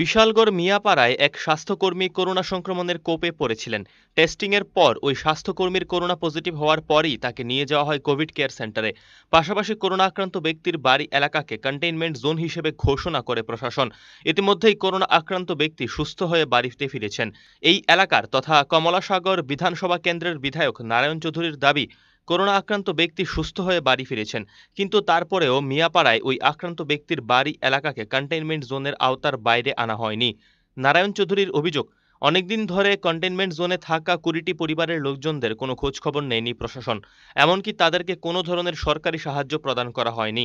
বিশালগড় মিয়াপাড়ায় এক স্বাস্থ্যকর্মী করোনা সংক্রমণের কোপে পড়েছিলেন টেস্টিংয়ের পর ওই স্বাস্থ্যকর্মীর করোনা পজিটিভ হওয়ার পরই তাকে নিয়ে যাওয়া হয় কোভিড কেয়ার সেন্টারে পাশাপাশি করোনা আক্রান্ত ব্যক্তির বাড়ি এলাকাকে কন্টেইনমেন্ট জোন হিসেবে ঘোষণা করে প্রশাসন ইতিমধ্যেই করোনা আক্রান্ত ব্যক্তি সুস্থ হয়ে বাড়িতে ফিরেছেন এই এলাকার তথা কমলাসাগর বিধানসভা কেন্দ্রের বিধায়ক নারায়ণ চৌধুরীর দাবি করোনা আক্রান্ত ব্যক্তি সুস্থ হয়ে বাড়ি ফিরেছেন কিন্তু তারপরেও মিয়াপাড়ায় ওই আক্রান্ত ব্যক্তির বাড়ি এলাকাকে কন্টেইনমেন্ট জোনের আওতার বাইরে আনা হয়নি নারায়ণ চৌধুরীর অভিযোগ অনেকদিন ধরে কন্টেইনমেন্ট জোনে থাকা কুড়িটি পরিবারের লোকজনদের কোনো খোঁজখবর নেয়নি প্রশাসন এমনকি তাদেরকে কোনো ধরনের সরকারি সাহায্য প্রদান করা হয়নি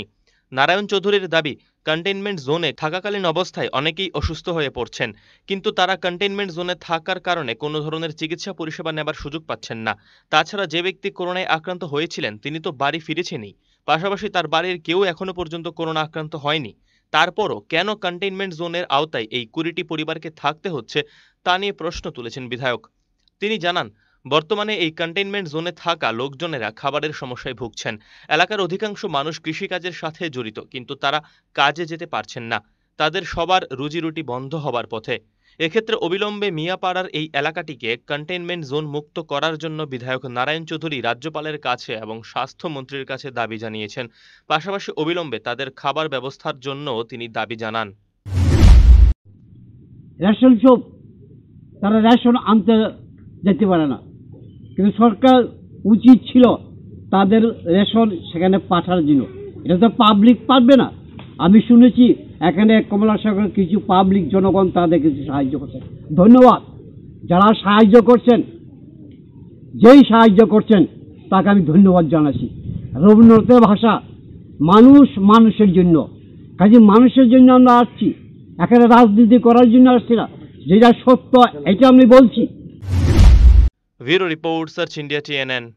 নারায়ণ চৌধুরীর দাবি কন্টেইনমেন্ট জোনে থাকাকালীন অবস্থায় অনেকেই অসুস্থ হয়ে পড়ছেন কিন্তু তারা কন্টেইনমেন্ট জোনে থাকার কারণে কোনো ধরনের চিকিৎসা পরিষেবা নেবার সুযোগ পাচ্ছেন না তাছাড়া যে ব্যক্তি করোনায় আক্রান্ত হয়েছিলেন তিনি তো বাড়ি ফিরেছেনই পাশাপাশি তার বাড়ির কেউ এখনো পর্যন্ত করোনা আক্রান্ত হয়নি তারপরও কেন কন্টেইনমেন্ট জোনের আওতায় এই কুড়িটি পরিবারকে থাকতে হচ্ছে তা নিয়ে প্রশ্ন তুলেছেন বিধায়ক তিনি জানান বর্তমানে এই কন্টেইনমেন্ট জোনে থাকা লোকজনেরা খাবারের সমস্যায় ভুগছেন এলাকার অধিকাংশ মানুষ কৃষিকাজের সাথে জড়িত কিন্তু তারা কাজে যেতে পারছেন না তাদের সবার রুজিরুটি বন্ধ হবার পথে এক্ষেত্রে অবিলম্বে মিয়াপাড়ার এই এলাকাটিকে কন্টেইনমেন্ট জোন মুক্ত করার জন্য বিধায়ক নারায়ণ চৌধুরী রাজ্যপালের কাছে এবং স্বাস্থ্যমন্ত্রীর কাছে দাবি জানিয়েছেন পাশাপাশি অবিলম্বে তাদের খাবার ব্যবস্থার জন্য তিনি দাবি জানান রেশন শপ তারা রেশন আনতে যেতে পারে না কিন্তু সরকার উচিত ছিল তাদের রেশন সেখানে পাঠার জন্য এটা তো পাবলিক পারবে না আমি শুনেছি এখানে কমলা সরকার কিছু পাবলিক জনগণ তাদের কিছু সাহায্য করছেন ধন্যবাদ যারা সাহায্য করছেন যেই সাহায্য করছেন তাকে আমি ধন্যবাদ জানাচ্ছি রবীন্দ্রনাথের ভাষা মানুষ মানুষের জন্য কাজে মানুষের জন্য আমরা আসছি এখানে রাজনীতি করার জন্য আসছি না যেটা সত্য এটা আমি বলছি Vero Report, Search India TNN.